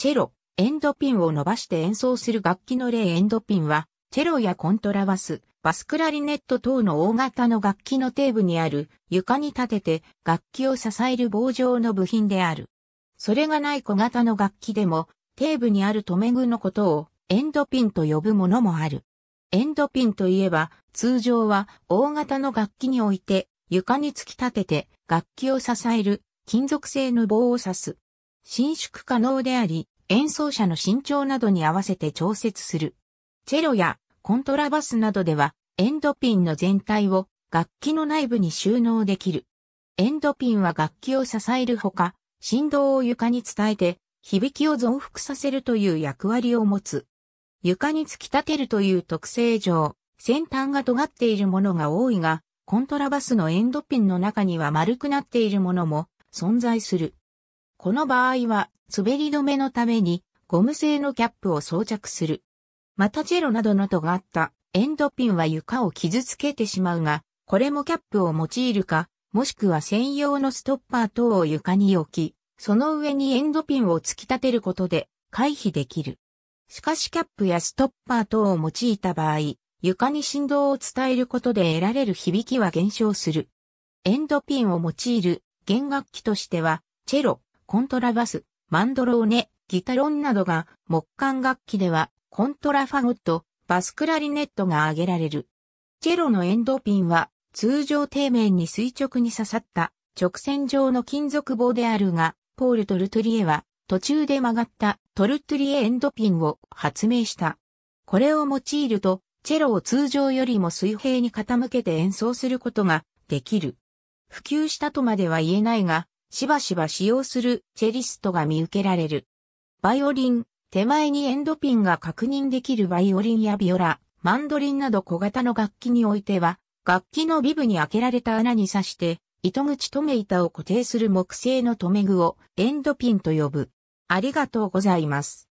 チェロ、エンドピンを伸ばして演奏する楽器の例エンドピンは、チェロやコントラバス、バスクラリネット等の大型の楽器の底部にある床に立てて楽器を支える棒状の部品である。それがない小型の楽器でも底部にある留め具のことをエンドピンと呼ぶものもある。エンドピンといえば通常は大型の楽器において床に突き立てて楽器を支える金属製の棒を指す。伸縮可能であり、演奏者の身長などに合わせて調節する。チェロやコントラバスなどでは、エンドピンの全体を楽器の内部に収納できる。エンドピンは楽器を支えるほか、振動を床に伝えて、響きを増幅させるという役割を持つ。床に突き立てるという特性上、先端が尖っているものが多いが、コントラバスのエンドピンの中には丸くなっているものも存在する。この場合は滑り止めのためにゴム製のキャップを装着する。またチェロなどのとがあったエンドピンは床を傷つけてしまうが、これもキャップを用いるか、もしくは専用のストッパー等を床に置き、その上にエンドピンを突き立てることで回避できる。しかしキャップやストッパー等を用いた場合、床に振動を伝えることで得られる響きは減少する。エンドピンを用いる弦楽器としては、チェロ、コントラバス、マンドローネ、ギタロンなどが、木管楽器では、コントラファゴット、バスクラリネットが挙げられる。チェロのエンドピンは、通常底面に垂直に刺さった直線状の金属棒であるが、ポール・トルトリエは途中で曲がったトルトリエエンドピンを発明した。これを用いると、チェロを通常よりも水平に傾けて演奏することができる。普及したとまでは言えないが、しばしば使用するチェリストが見受けられる。バイオリン、手前にエンドピンが確認できるバイオリンやビオラ、マンドリンなど小型の楽器においては、楽器のビブに開けられた穴に刺して、糸口留め板を固定する木製の留め具をエンドピンと呼ぶ。ありがとうございます。